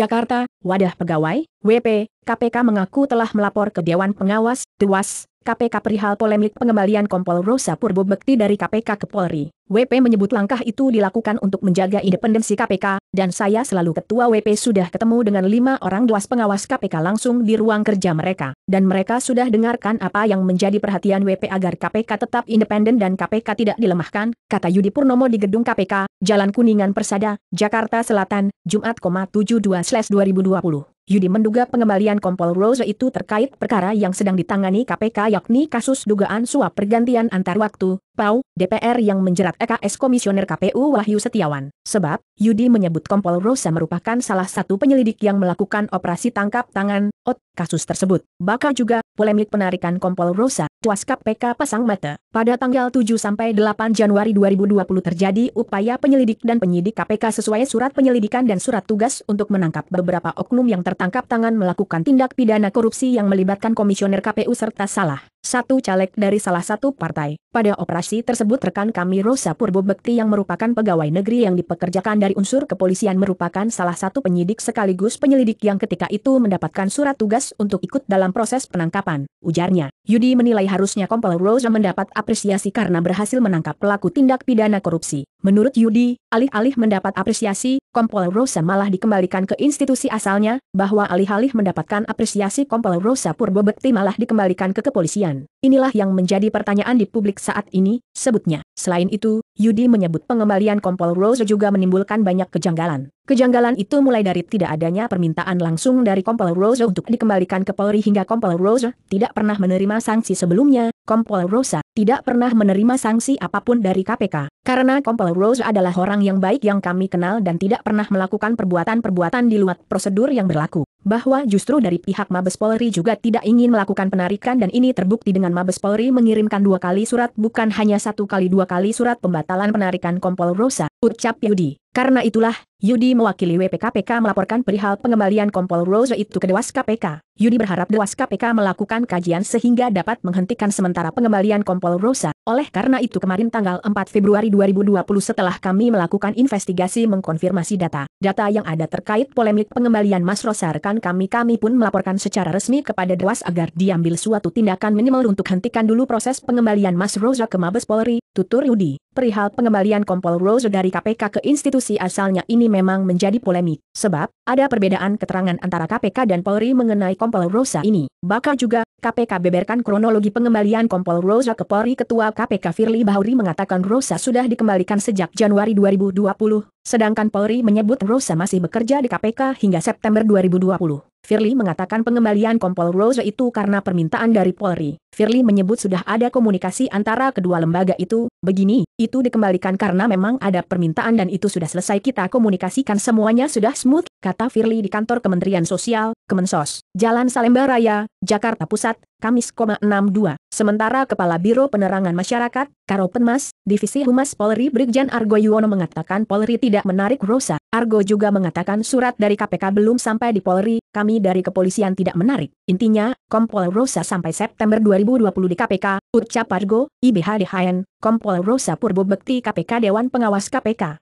Jakarta, Wadah Pegawai, WP, KPK mengaku telah melapor ke Dewan Pengawas, Dewas, KPK perihal polemik pengembalian Kompol Rosa Purbo Bekti dari KPK ke Polri. WP menyebut langkah itu dilakukan untuk menjaga independensi KPK, dan saya selalu ketua WP sudah ketemu dengan lima orang dewas pengawas KPK langsung di ruang kerja mereka, dan mereka sudah dengarkan apa yang menjadi perhatian WP agar KPK tetap independen dan KPK tidak dilemahkan, kata Yudi Purnomo di gedung KPK, Jalan Kuningan Persada, Jakarta Selatan, Jumat, 72/2020. Yudi menduga pengembalian Kompol Rose itu terkait perkara yang sedang ditangani KPK yakni kasus dugaan suap pergantian antar waktu, PAU, DPR yang menjerat EKS Komisioner KPU Wahyu Setiawan. Sebab, Yudi menyebut Kompol Rose merupakan salah satu penyelidik yang melakukan operasi tangkap tangan, OT, kasus tersebut. Bakal juga, polemik penarikan Kompol Rose Tuas KPK pasang mata. Pada tanggal 7-8 Januari 2020 terjadi upaya penyelidik dan penyidik KPK sesuai surat penyelidikan dan surat tugas untuk menangkap beberapa oknum yang tertangkap tangan melakukan tindak pidana korupsi yang melibatkan komisioner KPU serta salah satu caleg dari salah satu partai. Pada operasi tersebut rekan kami Rosa Purbo Bekti yang merupakan pegawai negeri yang dipekerjakan dari unsur kepolisian merupakan salah satu penyidik sekaligus penyelidik yang ketika itu mendapatkan surat tugas untuk ikut dalam proses penangkapan. Ujarnya, Yudi menilai harusnya Kompol Rosa mendapat apresiasi karena berhasil menangkap pelaku tindak pidana korupsi. Menurut Yudi, alih-alih mendapat apresiasi, Kompol Rosa malah dikembalikan ke institusi asalnya, bahwa alih-alih mendapatkan apresiasi Kompol Rosa Purbo Bekti malah dikembalikan ke kepolisian. Inilah yang menjadi pertanyaan di publik saat ini, sebutnya. Selain itu, Yudi menyebut pengembalian Kompol Rosa juga menimbulkan banyak kejanggalan. Kejanggalan itu mulai dari tidak adanya permintaan langsung dari Kompol Rosa untuk dikembalikan ke Polri hingga Kompol Rosa tidak pernah menerima sanksi sebelumnya, Kompol Rosa tidak pernah menerima sanksi apapun dari KPK. Karena Kompol Rosa adalah orang yang baik yang kami kenal dan tidak pernah melakukan perbuatan-perbuatan di luar prosedur yang berlaku. Bahwa justru dari pihak Mabes Polri juga tidak ingin melakukan penarikan dan ini terbukti dengan Mabes Polri mengirimkan dua kali surat bukan hanya satu kali dua kali surat pembatalan penarikan Kompol Rosa, ucap Yudi. Karena itulah, Yudi mewakili WPKPK melaporkan perihal pengembalian Kompol Rose itu ke Dewas KPK. Yudi berharap Dewas KPK melakukan kajian sehingga dapat menghentikan sementara pengembalian Kompol Rosa. Oleh karena itu kemarin tanggal 4 Februari 2020 setelah kami melakukan investigasi mengkonfirmasi data, data yang ada terkait polemik pengembalian Mas Rosar kan kami-kami pun melaporkan secara resmi kepada Dewas agar diambil suatu tindakan minimal untuk hentikan dulu proses pengembalian Mas Rosa ke Mabes Polri, tutur Yudi. Perihal pengembalian Kompol Rose dari KPK ke institusi asalnya ini memang menjadi polemik, sebab ada perbedaan keterangan antara KPK dan Polri mengenai Kompol Rosa ini. Bahkan juga, KPK beberkan kronologi pengembalian Kompol Rosa ke Polri Ketua KPK Firly Bahuri mengatakan Rosa sudah dikembalikan sejak Januari 2020, sedangkan Polri menyebut Rosa masih bekerja di KPK hingga September 2020. Firly mengatakan pengembalian kompol Rosa itu karena permintaan dari Polri. Firly menyebut sudah ada komunikasi antara kedua lembaga itu, begini, itu dikembalikan karena memang ada permintaan dan itu sudah selesai kita komunikasikan semuanya sudah smooth, kata Firly di kantor Kementerian Sosial, Kemensos, Jalan Salemba Raya, Jakarta Pusat, Kamis, 62. Sementara Kepala Biro Penerangan Masyarakat, Karo Penmas, Divisi Humas Polri Brigjen Argo Yuwono mengatakan Polri tidak menarik Rosa. Argo juga mengatakan surat dari KPK belum sampai di Polri, kami dari kepolisian tidak menarik. Intinya, Kompol Rosa sampai September 2020 di KPK, ucap Argo, IBHDHN, Kompol Rosa Purbo Bekti KPK Dewan Pengawas KPK.